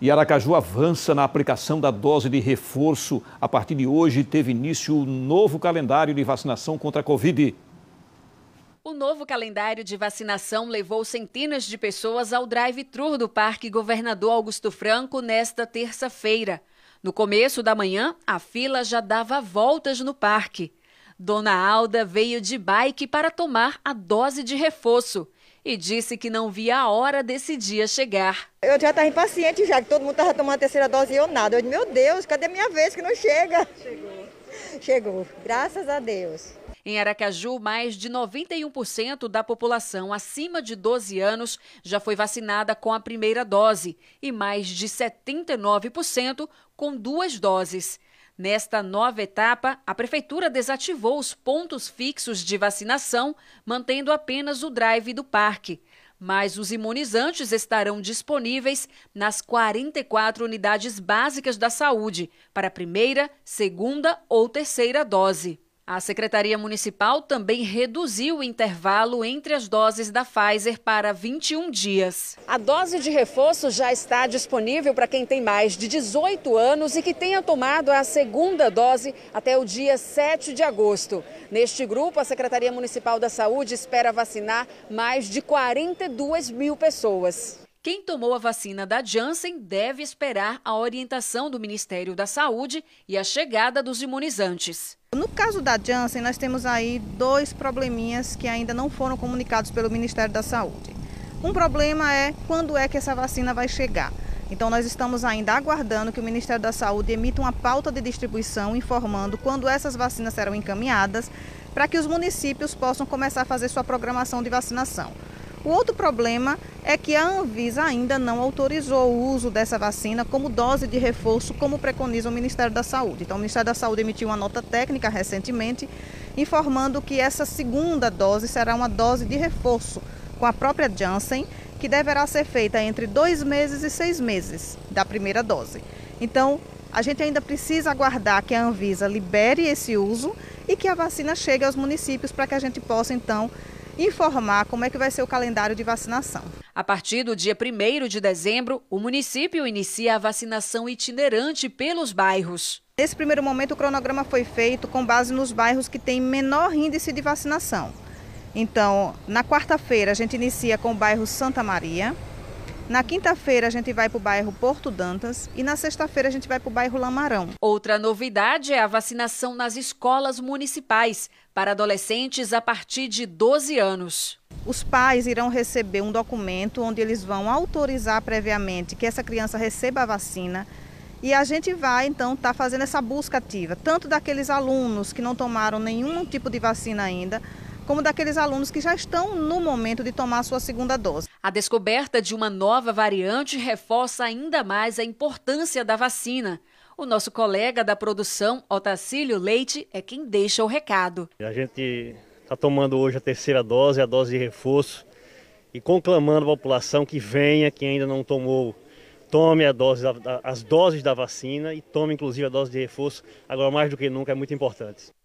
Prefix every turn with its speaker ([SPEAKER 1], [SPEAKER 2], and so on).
[SPEAKER 1] E Aracaju avança na aplicação da dose de reforço. A partir de hoje, teve início o um novo calendário de vacinação contra a Covid.
[SPEAKER 2] O novo calendário de vacinação levou centenas de pessoas ao drive-thru do Parque Governador Augusto Franco nesta terça-feira. No começo da manhã, a fila já dava voltas no parque. Dona Alda veio de bike para tomar a dose de reforço e disse que não via a hora desse dia chegar. Eu já estava
[SPEAKER 1] impaciente já, que todo mundo estava tomando a terceira dose e eu nada. Eu disse, meu Deus, cadê minha vez que não chega? Chegou.
[SPEAKER 2] Chegou, graças a Deus. Em Aracaju, mais de 91% da população acima de 12 anos já foi vacinada com a primeira dose e mais de 79% com duas doses. Nesta nova etapa, a Prefeitura desativou os pontos fixos de vacinação, mantendo apenas o drive do parque. Mas os imunizantes estarão disponíveis nas 44 unidades básicas da saúde para primeira, segunda ou terceira dose. A Secretaria Municipal também reduziu o intervalo entre as doses da Pfizer para 21 dias. A dose de reforço já está disponível para quem tem mais de 18 anos e que tenha tomado a segunda dose até o dia 7 de agosto. Neste grupo, a Secretaria Municipal da Saúde espera vacinar mais de 42 mil pessoas. Quem tomou a vacina da Janssen deve esperar a orientação do Ministério da Saúde e a chegada dos imunizantes.
[SPEAKER 1] No caso da Janssen, nós temos aí dois probleminhas que ainda não foram comunicados pelo Ministério da Saúde. Um problema é quando é que essa vacina vai chegar. Então, nós estamos ainda aguardando que o Ministério da Saúde emita uma pauta de distribuição informando quando essas vacinas serão encaminhadas para que os municípios possam começar a fazer sua programação de vacinação. O outro problema é que a Anvisa ainda não autorizou o uso dessa vacina como dose de reforço, como preconiza o Ministério da Saúde. Então, o Ministério da Saúde emitiu uma nota técnica recentemente informando que essa segunda dose será uma dose de reforço com a própria Janssen, que deverá ser feita entre dois meses e seis meses da primeira dose. Então, a gente ainda precisa aguardar que a Anvisa libere esse uso e que a vacina chegue aos municípios para que a gente possa, então, informar
[SPEAKER 2] como é que vai ser o calendário de vacinação. A partir do dia 1 de dezembro, o município inicia a vacinação itinerante pelos bairros. Nesse primeiro momento, o cronograma foi
[SPEAKER 1] feito com base nos bairros que têm menor índice de vacinação. Então, na quarta-feira, a gente inicia com o bairro Santa Maria, na quinta-feira a gente vai para o bairro Porto Dantas e na sexta-feira a gente vai para o bairro Lamarão.
[SPEAKER 2] Outra novidade é a vacinação nas escolas municipais para adolescentes a partir de 12 anos.
[SPEAKER 1] Os pais irão receber um documento onde eles vão autorizar previamente que essa criança receba a vacina. E a gente vai então estar tá fazendo essa busca ativa, tanto daqueles alunos que não tomaram nenhum tipo de vacina ainda, como daqueles alunos que já estão
[SPEAKER 2] no momento de tomar sua segunda dose. A descoberta de uma nova variante reforça ainda mais a importância da vacina. O nosso colega da produção, Otacílio Leite, é quem deixa o recado. A gente está tomando hoje a terceira dose, a dose de reforço, e conclamando a população que venha, que ainda não tomou tome dose, as doses da vacina e tome inclusive a dose de reforço, agora mais do que nunca é muito importante.